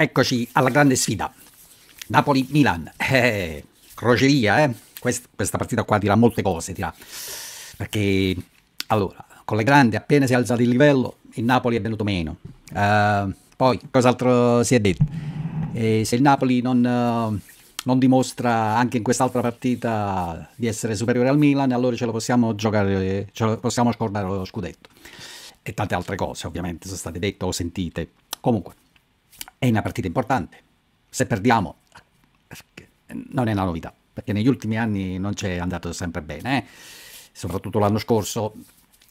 Eccoci alla grande sfida. Napoli-Milan. Eh, croceria, eh? Quest questa partita qua dirà molte cose, dirà. Perché, allora, con le grandi appena si è alzato il livello, il Napoli è venuto meno. Uh, poi, cos'altro si è detto? Eh, se il Napoli non, uh, non dimostra anche in quest'altra partita di essere superiore al Milan, allora ce lo possiamo giocare, ce lo possiamo scordare lo scudetto. E tante altre cose, ovviamente, sono state dette o sentite. Comunque, è una partita importante. Se perdiamo, non è una novità, perché negli ultimi anni non ci è andato sempre bene. Eh? Soprattutto l'anno scorso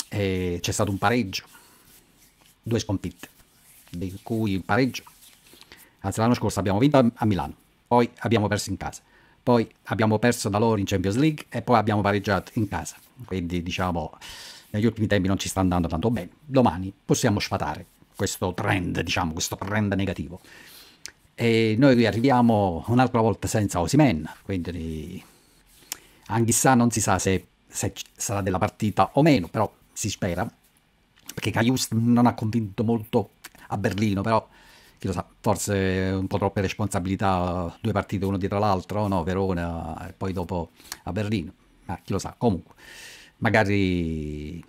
eh, c'è stato un pareggio, due sconfitte, di cui il pareggio. Anzi, l'anno scorso abbiamo vinto a Milano, poi abbiamo perso in casa, poi abbiamo perso da loro in Champions League e poi abbiamo pareggiato in casa. Quindi, diciamo, negli ultimi tempi non ci sta andando tanto bene. Domani possiamo sfatare questo trend, diciamo, questo trend negativo. E noi arriviamo un'altra volta senza Osimen, quindi anche Anghissà non si sa se, se sarà della partita o meno, però si spera, perché Caius non ha convinto molto a Berlino, però chi lo sa, forse un po' troppe responsabilità, due partite uno dietro l'altro, no, Verona e poi dopo a Berlino, ma chi lo sa, comunque, magari,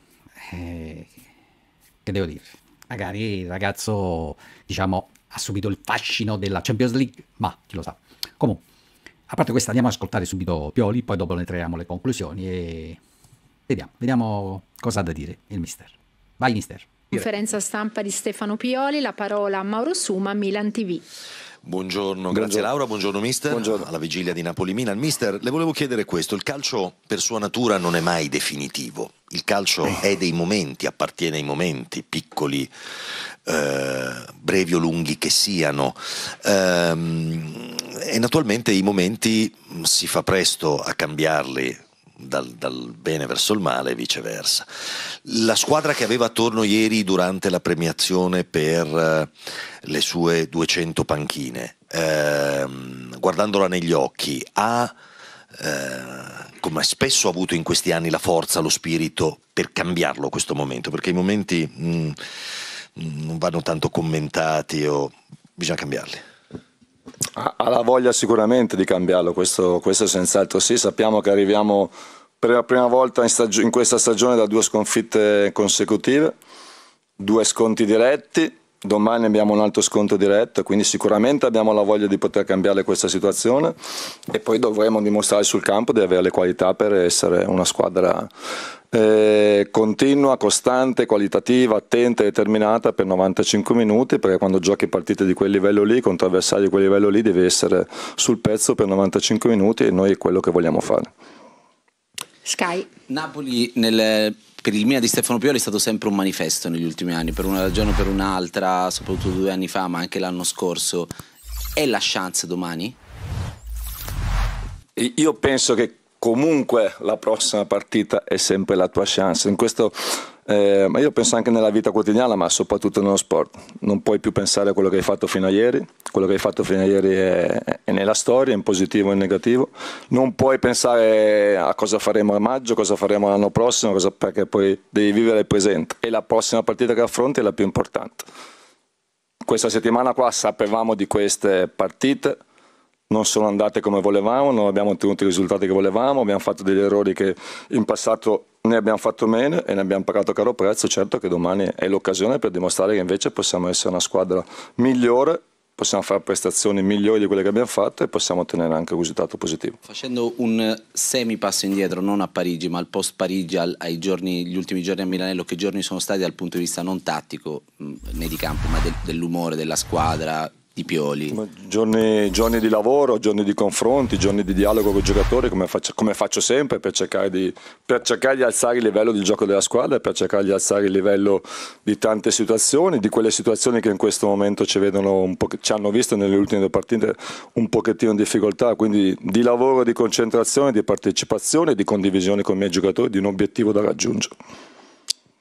eh, che devo dire, magari il ragazzo, diciamo, ha subito il fascino della Champions League, ma chi lo sa. Comunque, a parte questo, andiamo ad ascoltare subito Pioli, poi dopo ne traiamo le conclusioni e vediamo, vediamo cosa ha da dire il mister. Vai mister. Conferenza stampa di Stefano Pioli, la parola a Mauro Suma, Milan TV. Buongiorno, grazie buongiorno. Laura, buongiorno mister. Buongiorno. Alla vigilia di Napoli-Milan. Mister, le volevo chiedere questo, il calcio per sua natura non è mai definitivo il calcio eh. è dei momenti, appartiene ai momenti, piccoli, eh, brevi o lunghi che siano. Ehm, e naturalmente i momenti mm, si fa presto a cambiarli. Dal, dal, bene verso il male e viceversa. La squadra che aveva attorno ieri durante la premiazione per eh, le sue 200 panchine, ehm, guardandola negli occhi, ha eh, come spesso ha avuto in questi anni la forza, lo spirito per cambiarlo questo momento, perché i momenti mh, mm, mm, non vanno tanto commentati o bisogna cambiarli. Ha la voglia sicuramente di cambiarlo, questo, questo senz'altro sì, sappiamo che arriviamo per la prima volta in, stagio- in questa stagione da due sconfitte consecutive, due sconti diretti, domani abbiamo un altro sconto diretto, quindi sicuramente abbiamo la voglia di poter cambiare questa situazione e poi dovremo dimostrare sul campo di avere le qualità per essere una squadra eh, continua, costante, qualitativa, attenta e determinata per 95 minuti, perché quando giochi partite di quel livello lì, contro avversari di quel livello lì, devi essere sul pezzo per 95 minuti e noi è quello che vogliamo fare. Sky. Napoli nel per il Mina di Stefano Pioli è stato sempre un manifesto negli ultimi anni, per una ragione o per un'altra, soprattutto due anni fa, ma anche l'anno scorso. È la chance domani? Io penso che comunque la prossima partita è sempre la tua chance. In questo eh, ma io penso anche nella vita quotidiana, ma soprattutto nello sport. Non puoi più pensare a quello che hai fatto fino a ieri, quello che hai fatto fino a ieri è, è nella storia, in positivo e in negativo. Non puoi pensare a cosa faremo a maggio, cosa faremo l'anno prossimo, cosa, perché poi devi vivere il presente e la prossima partita che affronti è la più importante. Questa settimana qua sapevamo di queste partite, non sono andate come volevamo, non abbiamo ottenuto i risultati che volevamo, abbiamo fatto degli errori che in passato ne abbiamo fatto meno e ne abbiamo pagato caro prezzo, certo che domani è l'occasione per dimostrare che invece possiamo essere una squadra migliore possiamo fare prestazioni migliori di quelle che abbiamo fatto e possiamo ottenere anche un risultato positivo. Facendo un semi passo indietro, non a Parigi ma al post Parigi, al, ai giorni, gli ultimi giorni a Milanello, che giorni sono stati dal punto di vista non tattico, né di campo, ma del, dell'umore della squadra, di Pioli? Giorni, giorni, di lavoro, giorni di confronti, giorni di dialogo con i giocatori, come faccio, come faccio sempre per cercare, di, per cercare, di, alzare il livello del gioco della squadra, per cercare di alzare il livello di tante situazioni, di quelle situazioni che in questo momento ci, ci hanno visto nelle ultime due partite un pochettino in difficoltà, quindi di lavoro, di concentrazione, di partecipazione, di condivisione con i miei giocatori, di un obiettivo da raggiungere.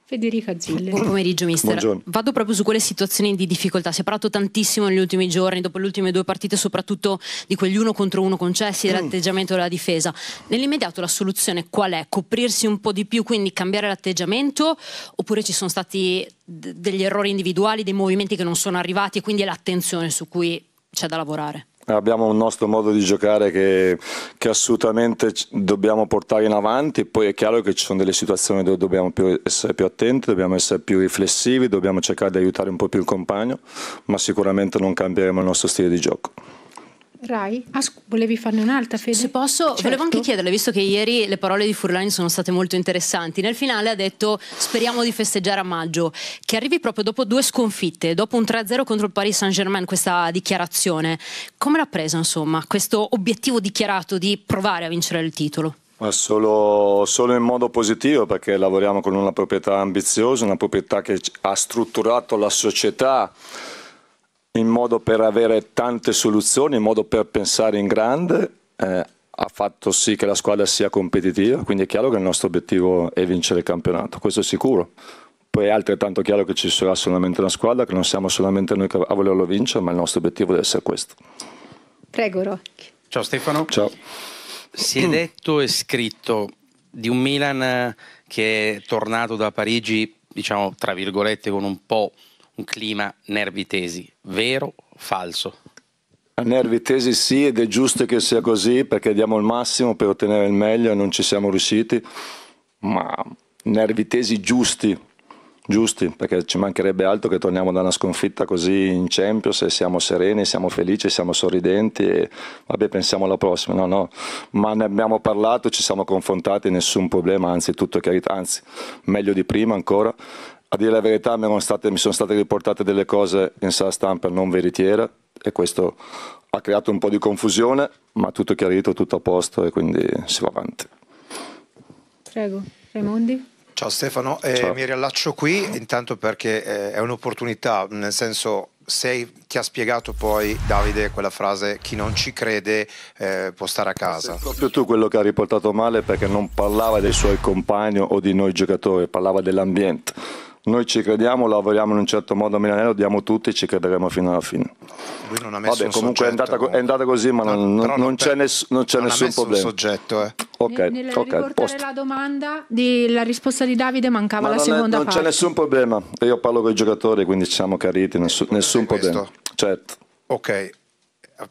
Federica Zille. Buon pomeriggio, mister. Buongiorno. Vado proprio su quelle situazioni di difficoltà. Si è parlato tantissimo negli ultimi giorni, dopo le ultime due partite, soprattutto di quegli uno contro uno concessi, dell'atteggiamento mm. della difesa. Nell'immediato la soluzione qual è? Coprirsi un po' di più, quindi cambiare l'atteggiamento? Oppure ci sono stati d- degli errori individuali, dei movimenti che non sono arrivati e quindi è l'attenzione su cui c'è da lavorare? abbiamo un nostro modo di giocare che, che, assolutamente dobbiamo portare in avanti, poi è chiaro che ci sono delle situazioni dove dobbiamo più essere più attenti, dobbiamo essere più riflessivi, dobbiamo cercare di aiutare un po' più il compagno, ma sicuramente non cambieremo il nostro stile di gioco. Rai? Ah, volevi farne un'altra, Fede? Se posso, certo. volevo anche chiederle, visto che ieri le parole di Furlani sono state molto interessanti, nel finale ha detto speriamo di festeggiare a maggio, che arrivi proprio dopo due sconfitte, dopo un 3-0 contro il Paris Saint-Germain, questa dichiarazione. Come l'ha presa, insomma, questo obiettivo dichiarato di provare a vincere il titolo? Solo, solo, in modo positivo perché lavoriamo con una proprietà ambiziosa, una proprietà che ha strutturato la società in modo per avere tante soluzioni, in modo per pensare in grande, eh, ha fatto sì che la squadra sia competitiva, quindi è chiaro che il nostro obiettivo è vincere il campionato, questo è sicuro. Poi è altrettanto chiaro che ci sarà solamente una squadra, che non siamo solamente noi a volerlo vincere, ma il nostro obiettivo deve essere questo. Prego Rocchi. Ciao Stefano. Ciao. Si è mm. detto e scritto di un Milan che è tornato da Parigi, diciamo tra virgolette, con un po' un clima nervi tesi, vero o falso? A nervi tesi sì ed è giusto che sia così perché diamo il massimo per ottenere il meglio e non ci siamo riusciti, ma nervi tesi giusti, giusti perché ci mancherebbe altro che torniamo da una sconfitta così in Champions e siamo sereni, siamo felici, siamo sorridenti e vabbè pensiamo alla prossima, no no, ma ne abbiamo parlato, ci siamo confrontati, nessun problema, anzi tutto chiarito, anzi meglio di prima ancora a dire la verità mi, state, mi sono state riportate delle cose in sala stampa non veritiere e questo ha creato un po' di confusione, ma tutto chiarito, tutto a posto e quindi si va avanti. Prego, Raimondi. Ciao Stefano, eh, Ciao. mi riallaccio qui intanto perché eh, è un'opportunità, nel senso sei, ti ha spiegato poi Davide quella frase chi non ci crede eh, può stare a casa. Sei proprio tu quello che ha riportato male perché non parlava dei suoi compagni o di noi giocatori, parlava dell'ambiente noi ci crediamo, lavoriamo in un certo modo a Milanello, diamo tutto e ci crederemo fino alla fine. Lui non ha messo Vabbè, comunque è andata, è andata, così, ma non, non, non c'è, ness, nessun problema. Soggetto, eh. Okay, Nel, okay, la domanda, di, la risposta di Davide mancava ma la seconda è, non parte. Non c'è nessun problema, io parlo con i giocatori, quindi siamo chiariti, nessu, nessun problema. Certo. Ok,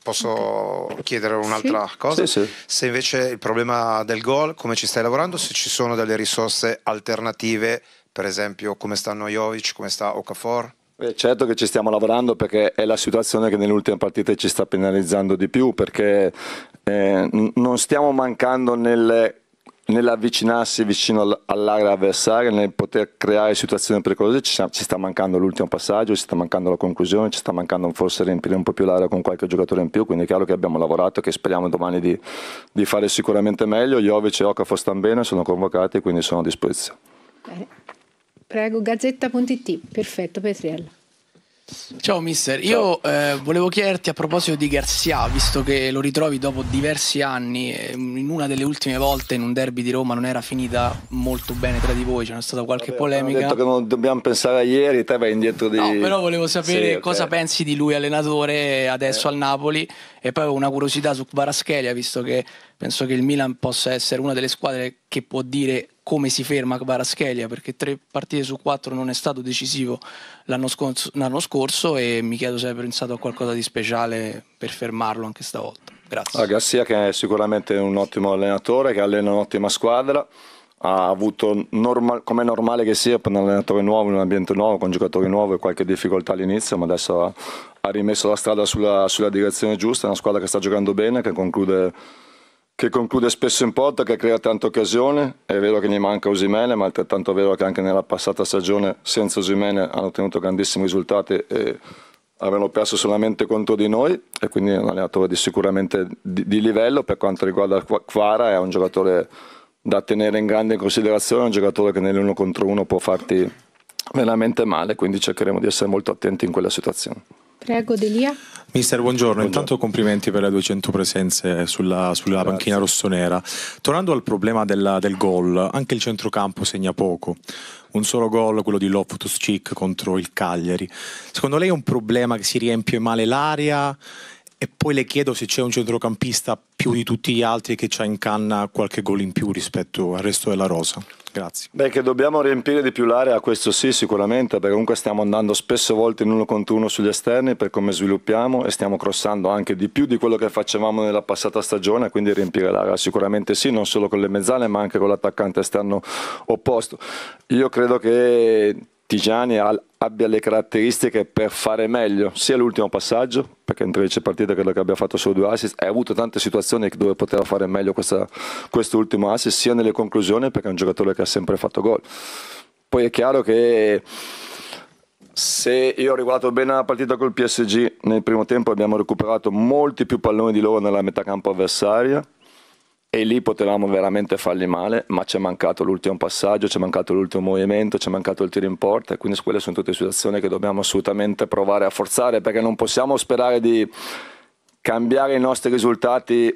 posso chiedere un'altra sì. cosa? Sì, sì. Se invece il problema del gol, come ci stai lavorando, se ci sono delle risorse alternative per esempio come stanno Jovic, come sta Okafor? Beh, certo che ci stiamo lavorando perché è la situazione che nell'ultima partita ci sta penalizzando di più perché eh, non stiamo mancando nelle nell'avvicinarsi vicino all'area avversaria, nel poter creare situazioni pericolose, ci, sta mancando l'ultimo passaggio, ci sta mancando la conclusione, ci sta mancando forse riempire un po' più l'area con qualche giocatore in più, quindi è chiaro che abbiamo lavorato e che speriamo domani di, di, fare sicuramente meglio. Jovic e Okafor stanno bene, sono convocati, quindi sono a disposizione. Bene. Prego, gazzetta.it, perfetto Petriella. Ciao mister, Ciao. io eh, volevo chiederti a proposito di Garcia, visto che lo ritrovi dopo diversi anni, ehm, in una delle ultime volte in un derby di Roma non era finita molto bene tra di voi, c'era stata qualche Vabbè, polemica. Ho detto che non dobbiamo pensare a ieri, te vai indietro di... No, però volevo sapere sì, cosa pensi di lui allenatore adesso eh. al Napoli e poi ho una curiosità su Baraschelia, visto che penso che il Milan possa essere una delle squadre che può dire come si ferma Kvaratskhelia perché tre partite su quattro non è stato decisivo l'anno scorso, l'anno scorso e mi chiedo se hai pensato a qualcosa di speciale per fermarlo anche stavolta. Grazie. Ah, Garcia che è sicuramente un ottimo allenatore, che allena un'ottima squadra, ha avuto, normal, come è normale che sia per un allenatore nuovo, in un ambiente nuovo, con giocatori nuovi, e qualche difficoltà all'inizio, ma adesso ha, ha rimesso la strada sulla, sulla direzione giusta, è una squadra che sta giocando bene, che conclude che conclude spesso in porta, che crea tante occasioni. È vero che gli manca Usimene, ma è altrettanto vero che anche nella passata stagione senza Usimene hanno ottenuto grandissimi risultati e avevano perso solamente contro di noi e quindi è un allenatore di sicuramente di, di, livello per quanto riguarda Quara è un giocatore da tenere in grande considerazione, è un giocatore che nell'uno contro uno può farti veramente male, quindi cercheremo di essere molto attenti in quella situazione. Prego Delia. Mister, buongiorno. buongiorno. Intanto complimenti per le 200 presenze sulla, sulla panchina rossonera. Tornando al problema della, del gol, anche il centrocampo segna poco. Un solo gol, quello di Loftus-Cheek contro il Cagliari. Secondo lei è un problema che si riempie male l'area e poi le chiedo se c'è un centrocampista più di tutti gli altri che c'ha in canna qualche gol in più rispetto al resto della rosa. Grazie. Beh, che dobbiamo riempire di più l'area, questo sì, sicuramente, perché comunque stiamo andando spesso volte in uno contro uno sugli esterni per come sviluppiamo e stiamo crossando anche di più di quello che facevamo nella passata stagione, quindi riempire l'area sicuramente sì, non solo con le mezzane, ma anche con l'attaccante esterno opposto. Io credo che Tigiani abbia le caratteristiche per fare meglio sia l'ultimo passaggio perché in 13 partite credo che abbia fatto solo due assist ha avuto tante situazioni dove poteva fare meglio questo ultimo assist sia nelle conclusioni perché è un giocatore che ha sempre fatto gol poi è chiaro che se io ho riguardato bene la partita col PSG nel primo tempo abbiamo recuperato molti più palloni di loro nella metà campo avversaria e lì potevamo veramente fargli male, ma ci è mancato l'ultimo passaggio, ci è mancato l'ultimo movimento, ci è mancato il tiro in porta e quindi quelle sono tutte situazioni che dobbiamo assolutamente provare a forzare perché non possiamo sperare di cambiare i nostri risultati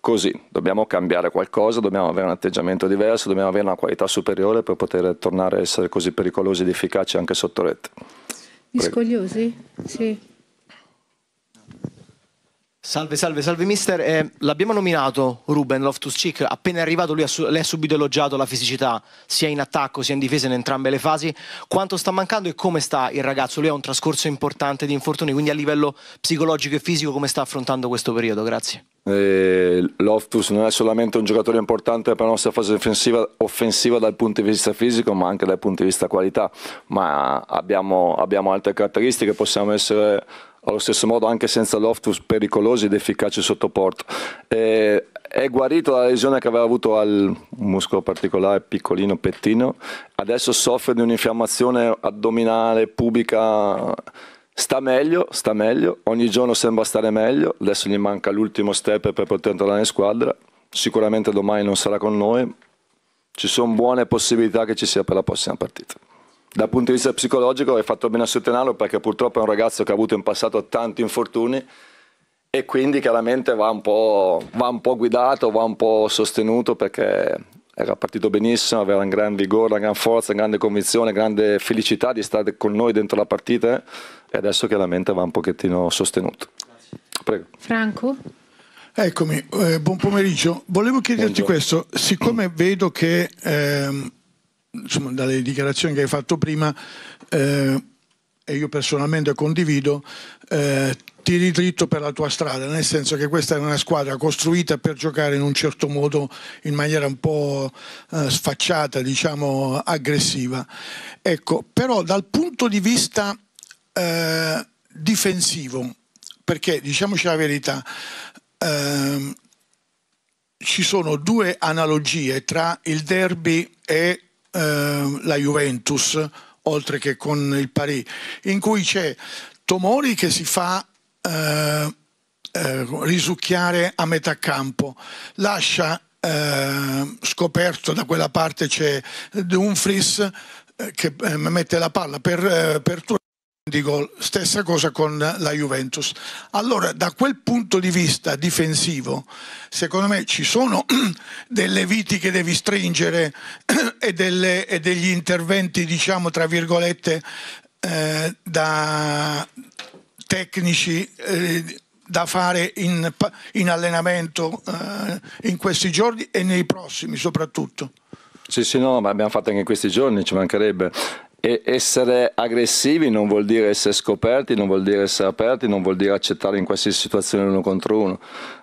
così, dobbiamo cambiare qualcosa, dobbiamo avere un atteggiamento diverso, dobbiamo avere una qualità superiore per poter tornare a essere così pericolosi ed efficaci anche sotto rete. Viscogliosi? Sì. Salve, salve, salve mister. Eh, l'abbiamo nominato Ruben Loftus-Cheek, appena arrivato lui ha su- lei ha subito elogiato la fisicità sia in attacco sia in difesa in entrambe le fasi. Quanto sta mancando e come sta il ragazzo? Lui ha un trascorso importante di infortuni, quindi a livello psicologico e fisico come sta affrontando questo periodo? Grazie. Eh, Loftus non è solamente un giocatore importante per la nostra fase offensiva, offensiva, dal punto di vista fisico ma anche dal punto di vista qualità ma abbiamo, abbiamo altre caratteristiche possiamo essere allo stesso modo anche senza Loftus pericolosi ed efficaci sotto porto. Eh, è guarito dalla lesione che aveva avuto al muscolo particolare piccolino pettino, adesso soffre di un'infiammazione addominale pubica. Sta meglio, sta meglio, ogni giorno sembra stare meglio, adesso gli manca l'ultimo step per poter entrare in squadra, sicuramente domani non sarà con noi, ci sono buone possibilità che ci sia per la prossima partita. Dal punto di vista psicologico è fatto bene a sottolinearlo perché purtroppo è un ragazzo che ha avuto in passato tanti infortuni e quindi chiaramente va un po', va un po guidato, va un po' sostenuto perché era partito benissimo, aveva un gran vigore, una gran forza, una grande convinzione, una grande felicità di stare con noi dentro la partita e adesso chiaramente va un pochettino sostenuto. Prego. Franco? Eccomi, eh, buon pomeriggio. Volevo chiederti Buongiorno. questo, siccome vedo che ehm, insomma, dalle dichiarazioni che hai fatto prima, eh, e io personalmente condivido, eh, tiri dritto per la tua strada, nel senso che questa è una squadra costruita per giocare in un certo modo, in maniera un po' eh, sfacciata, diciamo aggressiva. Ecco, però dal punto di vista eh, difensivo, perché diciamoci la verità, ehm, ci sono due analogie tra il derby e eh, la Juventus, oltre che con il Paris, in cui c'è Tomori che si fa... Eh, eh, risucchiare a metà campo, lascia eh, scoperto da quella parte c'è eh, Dumfries eh, che eh, mette la palla per, eh, per di gol, stessa cosa con la Juventus. Allora, da quel punto di vista difensivo, secondo me ci sono delle viti che devi stringere e, delle, e degli interventi, diciamo, tra virgolette, eh, da tecnici. Eh, da fare in, in allenamento eh, in questi giorni e nei prossimi soprattutto. Sì, sì, no, ma abbiamo fatto anche in questi giorni, ci mancherebbe. E essere aggressivi non vuol dire essere scoperti, non vuol dire essere aperti, non vuol dire accettare in qualsiasi situazione uno contro uno.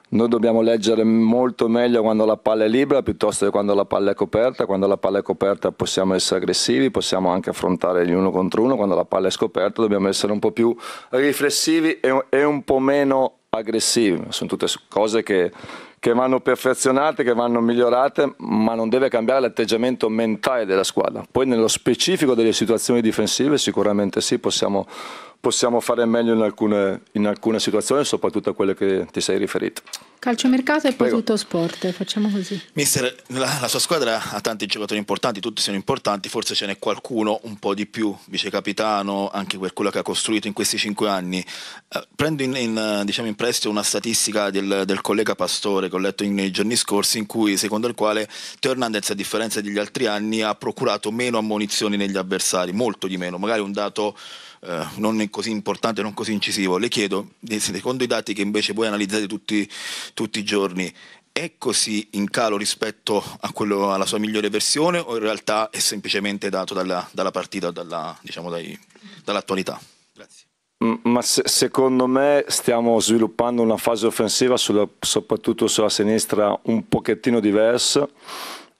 Noi dobbiamo leggere molto meglio quando la palla è libera piuttosto che quando la palla è coperta. Quando la palla è coperta possiamo essere aggressivi, possiamo anche affrontare gli uno contro uno. Quando la palla è scoperta dobbiamo essere un po' più riflessivi e un po' meno aggressivi, sono tutte cose che, che, vanno perfezionate, che vanno migliorate, ma non deve cambiare l'atteggiamento mentale della squadra. Poi nello specifico delle situazioni difensive sicuramente sì, possiamo possiamo fare meglio in alcune, in alcune situazioni, soprattutto a quelle che ti sei riferito. Calciomercato e poi Prego. tutto sport, facciamo così. Mister, la, la, sua squadra ha tanti giocatori importanti, tutti sono importanti, forse ce n'è qualcuno un po' di più, vice capitano, anche per quello che ha costruito in questi cinque anni. Eh, prendo in, in, diciamo in, prestito una statistica del, del, collega Pastore che ho letto in, nei giorni scorsi, in cui, secondo il quale Teo Hernandez, a differenza degli altri anni, ha procurato meno ammonizioni negli avversari, molto di meno, magari un dato eh, non è così importante, non così incisivo, le chiedo, secondo i dati che invece voi analizzate tutti, tutti i giorni, è così in calo rispetto quello, alla sua migliore versione o in realtà è semplicemente dato dalla, dalla partita, dalla, diciamo dai, dall'attualità? Grazie. Mm, ma se, secondo me stiamo sviluppando una fase offensiva sulla, soprattutto sulla sinistra un pochettino diversa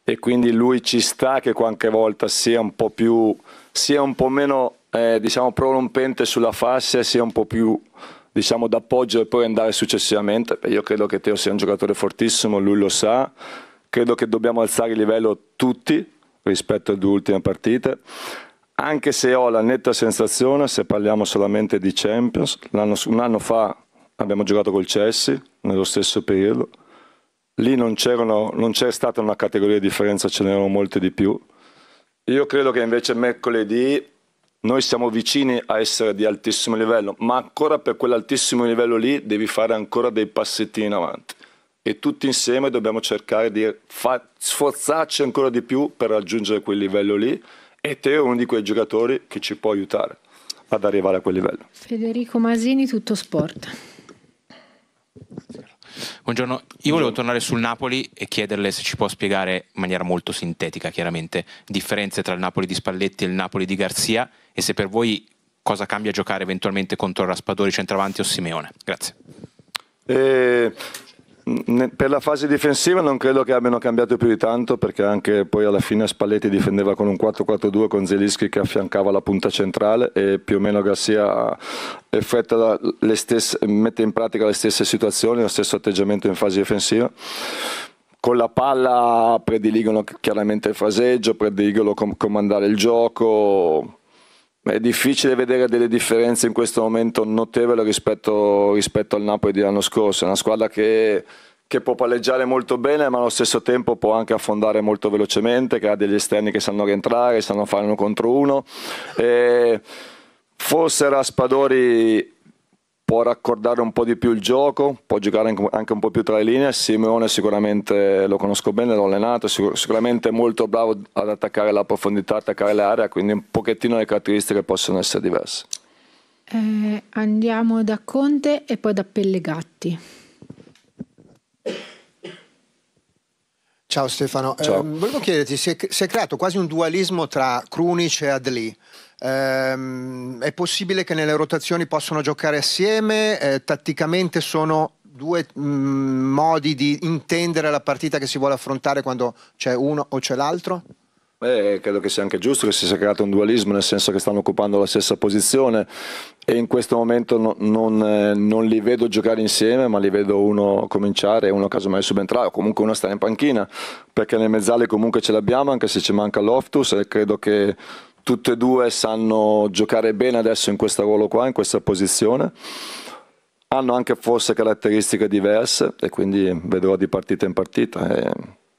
e quindi lui ci sta che qualche volta sia un po' più sia un po' meno eh, diciamo, prorompente sulla fascia sia un po' più diciamo, d'appoggio e poi andare successivamente. Io credo che Teo sia un giocatore fortissimo, lui lo sa. Credo che dobbiamo alzare il livello tutti rispetto alle due ultime partite. Anche se ho la netta sensazione, se parliamo solamente di Champions, un anno fa abbiamo giocato col Chelsea, nello stesso periodo. Lì non, non c'è stata una categoria di differenza, ce n'erano molte di più. Io credo che invece mercoledì noi siamo vicini a essere di altissimo livello, ma ancora per quell'altissimo livello lì devi fare ancora dei passettini in avanti. E tutti insieme dobbiamo cercare di sforzarci ancora di più per raggiungere quel livello lì. E te è uno di quei giocatori che ci può aiutare ad arrivare a quel livello. Federico Masini, tutto sport. Buongiorno, io volevo tornare sul Napoli e chiederle se ci può spiegare in maniera molto sintetica, chiaramente, differenze tra il Napoli di Spalletti e il Napoli di Garzia e se per voi cosa cambia giocare eventualmente contro Raspadori, Centravanti o Simeone. Grazie. Eh, per la fase difensiva non credo che abbiano cambiato più di tanto perché anche poi alla fine Spalletti difendeva con un 4-4-2 con Zelischi che affiancava la punta centrale e più o meno Garcia stesse, mette in pratica le stesse situazioni, lo stesso atteggiamento in fase difensiva con la palla prediligono chiaramente il fraseggio, prediligono com- comandare il gioco, è difficile vedere delle differenze in questo momento notevole rispetto, rispetto al Napoli dell'anno scorso. È una squadra che, che, può palleggiare molto bene, ma allo stesso tempo può anche affondare molto velocemente, che ha degli esterni che sanno rientrare, sanno fare uno contro uno. E forse Raspadori può raccordare un po' di più il gioco, può giocare anche un po' più tra le linee. Simeone sicuramente lo conosco bene, l'ho allenato, sicuramente è molto bravo ad attaccare la profondità, attaccare l'area, quindi un pochettino le caratteristiche possono essere diverse. Eh, andiamo da Conte e poi da Pellegatti. Ciao Stefano, Ciao. Eh, volevo chiederti, si è, si è creato quasi un dualismo tra Krunic e Adli. Ehm, è possibile che nelle rotazioni possano giocare assieme, eh, tatticamente sono due mh, mm, modi di intendere la partita che si vuole affrontare quando c'è uno o c'è l'altro? Beh, credo che sia anche giusto che si sia creato un dualismo, nel senso che stanno occupando la stessa posizione e in questo momento no, non, eh, non, li vedo giocare insieme, ma li vedo uno cominciare e uno casomai subentrare, o comunque uno stare in panchina, perché nel mezzale comunque ce l'abbiamo, anche se ci manca Loftus e credo che tutte e due sanno giocare bene adesso in questo ruolo qua, in questa posizione. Hanno anche forse caratteristiche diverse e quindi vedrò di partita in partita. E, eh,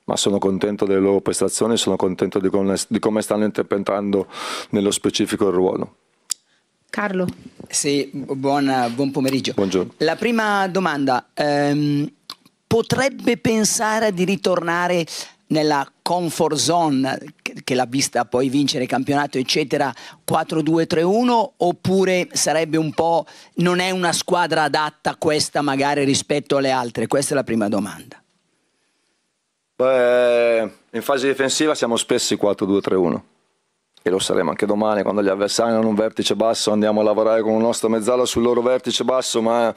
ma sono contento delle loro prestazioni, sono contento di come, di come stanno interpretando nello specifico il ruolo. Carlo. Sì, buona, buon pomeriggio. Buongiorno. La prima domanda, ehm, potrebbe pensare di ritornare nella comfort zone che l'ha vista poi vincere il campionato, eccetera, 4-2-3-1 oppure sarebbe un po' non è una squadra adatta questa magari rispetto alle altre? Questa è la prima domanda. Beh, in fase difensiva siamo spessi 4-2-3-1 e lo saremo anche domani quando gli avversari hanno un vertice basso andiamo a lavorare con un nostro mezzala sul loro vertice basso ma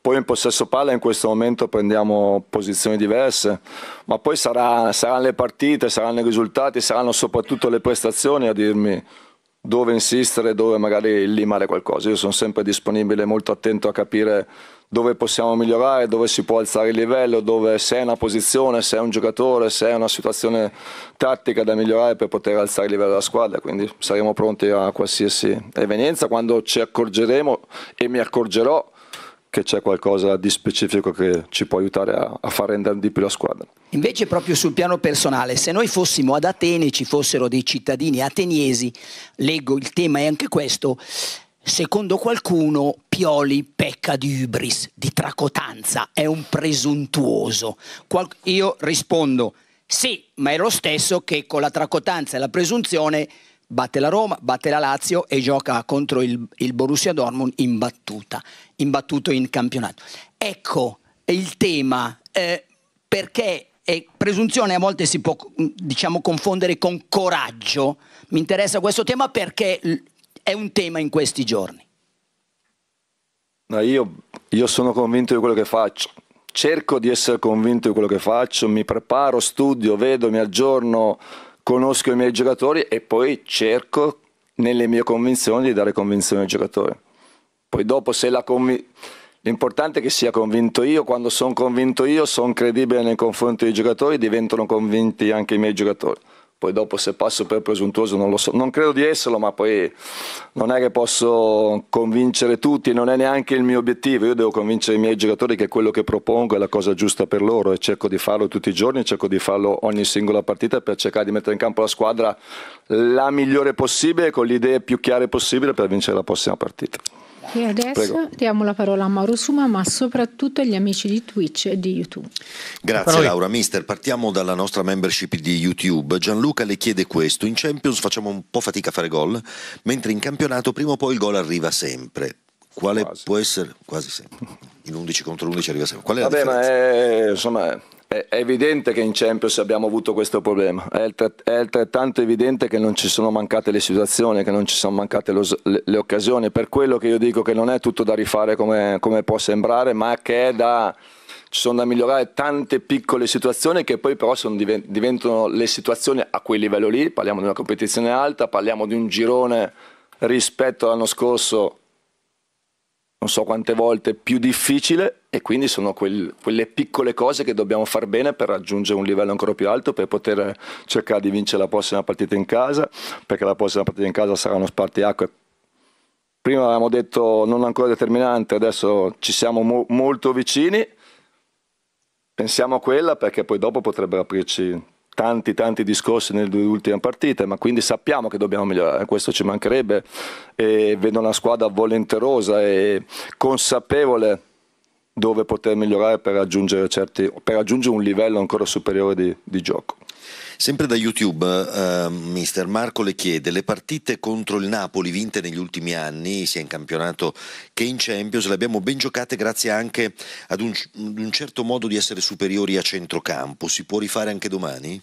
poi in possesso palla in questo momento prendiamo posizioni diverse ma poi sarà, saranno le partite saranno i risultati saranno soprattutto le prestazioni a dirmi dove insistere, dove magari limare qualcosa. Io sono sempre disponibile, molto attento a capire dove possiamo migliorare, dove si può alzare il livello, dove se è una posizione, se è un giocatore, se è una situazione tattica da migliorare per poter alzare il livello della squadra. Quindi saremo pronti a qualsiasi evenienza quando ci accorgeremo e mi accorgerò che c'è qualcosa di specifico che ci può aiutare a, a far rendere di più la squadra. Invece proprio sul piano personale, se noi fossimo ad Atene, ci fossero dei cittadini ateniesi, leggo il tema è anche questo, secondo qualcuno Pioli pecca di ibris, di tracotanza, è un presuntuoso. Qual- io rispondo sì, ma è lo stesso che con la tracotanza e la presunzione batte la Roma, batte la Lazio e gioca contro il, il Borussia Dortmund imbattuta, imbattuto in campionato. Ecco il tema, eh, perché e presunzione a volte si può mm, diciamo, confondere con coraggio. Mi interessa questo tema perché è un tema in questi giorni. No, io, io sono convinto di quello che faccio. Cerco di essere convinto di quello che faccio, mi preparo, studio, vedo, mi aggiorno, conosco i miei giocatori e poi cerco nelle mie convinzioni di dare convinzione ai giocatori. Poi dopo se la convinzione... L'importante è che sia convinto io, quando sono convinto io sono credibile nei confronti dei giocatori, diventano convinti anche i miei giocatori poi dopo se passo per presuntuoso non lo so, non credo di esserlo, ma poi non è che posso convincere tutti, non è neanche il mio obiettivo, io devo convincere i miei giocatori che quello che propongo è la cosa giusta per loro e cerco di farlo tutti i giorni, cerco di farlo ogni singola partita per cercare di mettere in campo la squadra la migliore possibile, con le idee più chiare possibile per vincere la prossima partita. E adesso Prego. diamo la parola a Mauro Suma, ma soprattutto agli amici di Twitch e di YouTube. Grazie Laura. Mister, partiamo dalla nostra membership di YouTube. Gianluca le chiede questo. In Champions facciamo un po' fatica a fare gol, mentre in campionato prima o poi il gol arriva sempre. Quale quasi. può essere... Quasi sempre. In 11 contro 11 arriva sempre. Qual è Vabbè, la Vabbè, ma è, insomma, è evidente che in Champions abbiamo avuto questo problema, è altrettanto evidente che non ci sono mancate le situazioni, che non ci sono mancate le, occasioni, per quello che io dico che non è tutto da rifare come, come può sembrare, ma che da, ci sono da migliorare tante piccole situazioni che poi però sono, diventano le situazioni a quel livello lì, parliamo di una competizione alta, parliamo di un girone rispetto all'anno scorso non so quante volte più difficile e quindi sono quel, quelle piccole cose che dobbiamo far bene per raggiungere un livello ancora più alto, per poter cercare di vincere la prossima partita in casa, perché la prossima partita in casa sarà uno spartiacque. Prima avevamo detto non ancora determinante, adesso ci siamo mo molto vicini. Pensiamo a quella perché poi dopo potrebbero aprirci tanti tanti discorsi nelle due ultime partite, ma quindi sappiamo che dobbiamo migliorare, questo ci mancherebbe e vedo una squadra volenterosa e consapevole dove poter migliorare per raggiungere, certi, per raggiungere un livello ancora superiore di, di gioco. Sempre da YouTube, uh, mister Marco le chiede, le partite contro il Napoli vinte negli ultimi anni, sia in campionato che in Champions, le abbiamo ben giocate grazie anche ad un, ad un certo modo di essere superiori a centrocampo. Si può rifare anche domani?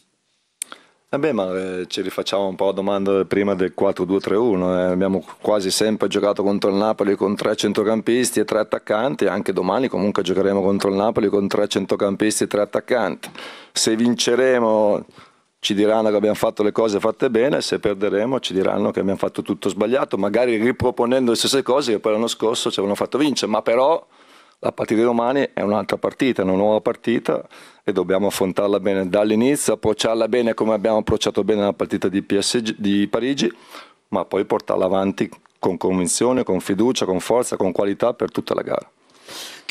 Vabbè, eh ma eh, ci rifacciamo un po' la domanda prima del 4-2-3-1. Eh. Abbiamo quasi sempre giocato contro il Napoli con tre centrocampisti e tre attaccanti. Anche domani comunque giocheremo contro il Napoli con tre centrocampisti e tre attaccanti. Se vinceremo ci diranno che abbiamo fatto le cose fatte bene, se perderemo ci diranno che abbiamo fatto tutto sbagliato, magari riproponendo le stesse cose che poi l'anno scorso ci avevano fatto vincere, ma però la partita di domani è un'altra partita, è una nuova partita e dobbiamo affrontarla bene dall'inizio, approcciarla bene come abbiamo approcciato bene la partita di, PSG, di Parigi, ma poi portarla avanti con convinzione, con fiducia, con forza, con qualità per tutta la gara.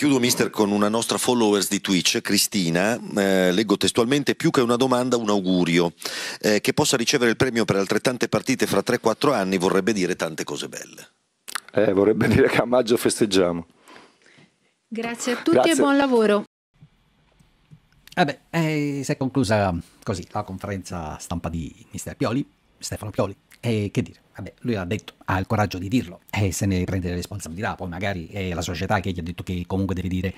Chiudo, mister, con una nostra followers di Twitch, Cristina. Eh, leggo testualmente più che una domanda, un augurio. Eh, che possa ricevere il premio per altrettante partite fra 3-4 anni vorrebbe dire tante cose belle. Eh, vorrebbe dire che a maggio festeggiamo. Grazie a tutti Grazie. e buon lavoro. Eh eh, si è conclusa così la conferenza stampa di mister Pioli, Stefano Pioli. E eh, che dire? Vabbè, lui l'ha detto, ha il coraggio di dirlo e eh, se ne prende le responsabilità. Poi magari è la società che gli ha detto che comunque deve dire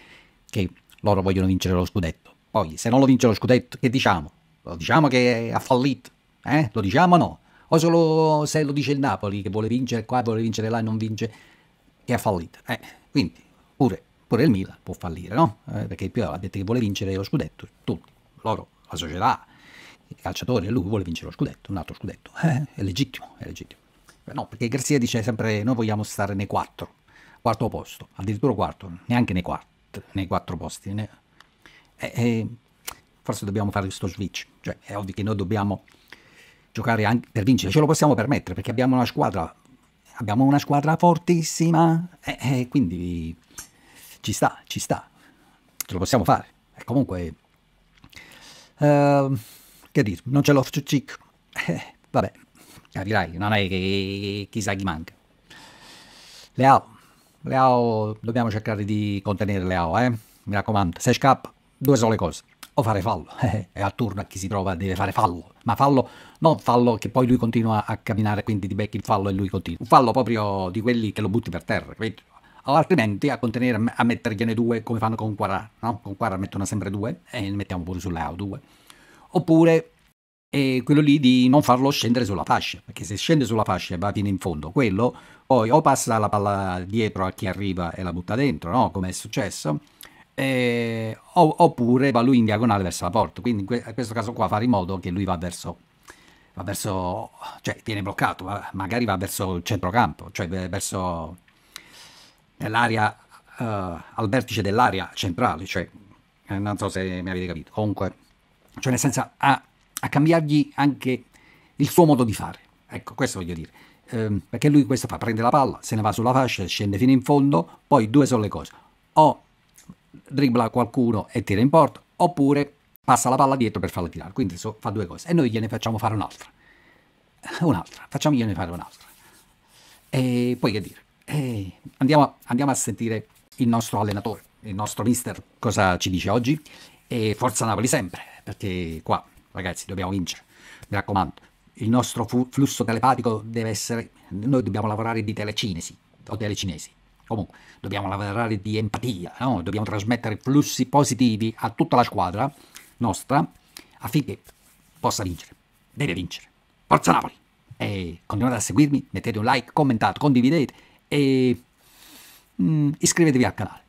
che loro vogliono vincere lo scudetto. Poi, se non lo vince lo scudetto, che diciamo? Lo diciamo che ha fallito? Eh? Lo diciamo o no? O solo se lo dice il Napoli che vuole vincere qua, vuole vincere là e non vince, che ha fallito. Eh, quindi, pure, pure, il Milan può fallire, no? Eh, perché il Pio ha detto che vuole vincere lo scudetto, tutti, loro, la società, il calciatore, lui vuole vincere lo scudetto, un altro scudetto, eh, è legittimo, è legittimo. Eh, no, perché Garzia dice sempre noi vogliamo stare nei quattro, quarto posto, addirittura quarto, neanche nei, quattro, nei quattro posti. Ne... E, eh, e eh, forse dobbiamo fare questo switch, cioè è ovvio che noi dobbiamo giocare anche per vincere, ce lo possiamo permettere perché abbiamo una squadra, abbiamo una squadra fortissima e, e quindi ci sta, ci sta, ce lo possiamo fare. E comunque... Uh, che dire, non ce l'ho cic. Eh, vabbè, capirai, non è che chissà chi manca. Le AO, dobbiamo cercare di contenere le eh? Mi raccomando, se scappa, due sole cose. O fare fallo, eh, e a turno a chi si trova deve fare fallo, ma fallo, non fallo che poi lui continua a camminare, quindi ti becchi il fallo e lui continua. Un fallo proprio di quelli che lo butti per terra, capito? o altrimenti a contenere, a mettergliene due come fanno con Quarà, no? Con Quarà mettono sempre due e ne mettiamo pure su AO due oppure eh, quello lì di non farlo scendere sulla fascia, perché se scende sulla fascia e va fino in fondo, quello poi o passa la palla dietro a chi arriva e la butta dentro, no? come è successo, eh, oppure va lui in diagonale verso la porta. Quindi in, que in questo caso qua fare in modo che lui va verso, va verso cioè viene bloccato, va, magari va verso il centrocampo, cioè verso l'area, uh, eh, al vertice dell'area centrale, cioè eh, non so se mi avete capito. Comunque cioè nel senso a, a cambiargli anche il suo modo di fare. Ecco, questo voglio dire. Eh, perché lui questo fa, prende la palla, se ne va sulla fascia, scende fino in fondo, poi due sono le cose. O dribbla qualcuno e tira in porta, oppure passa la palla dietro per farla tirare. Quindi so, fa due cose. E noi gliene facciamo fare un'altra. Un'altra, facciamogliene fare un'altra. E poi che dire? E andiamo, a, andiamo a sentire il nostro allenatore, il nostro mister, cosa ci dice oggi. E forza Napoli sempre perché qua, ragazzi, dobbiamo vincere, mi raccomando. Il nostro flusso telepatico deve essere, noi dobbiamo lavorare di telecinesi, o telecinesi, comunque, dobbiamo lavorare di empatia, no? dobbiamo trasmettere flussi positivi a tutta la squadra nostra affinché possa vincere, deve vincere. Forza Napoli! E continuate a seguirmi, mettete un like, commentate, condividete e mm, iscrivetevi al canale.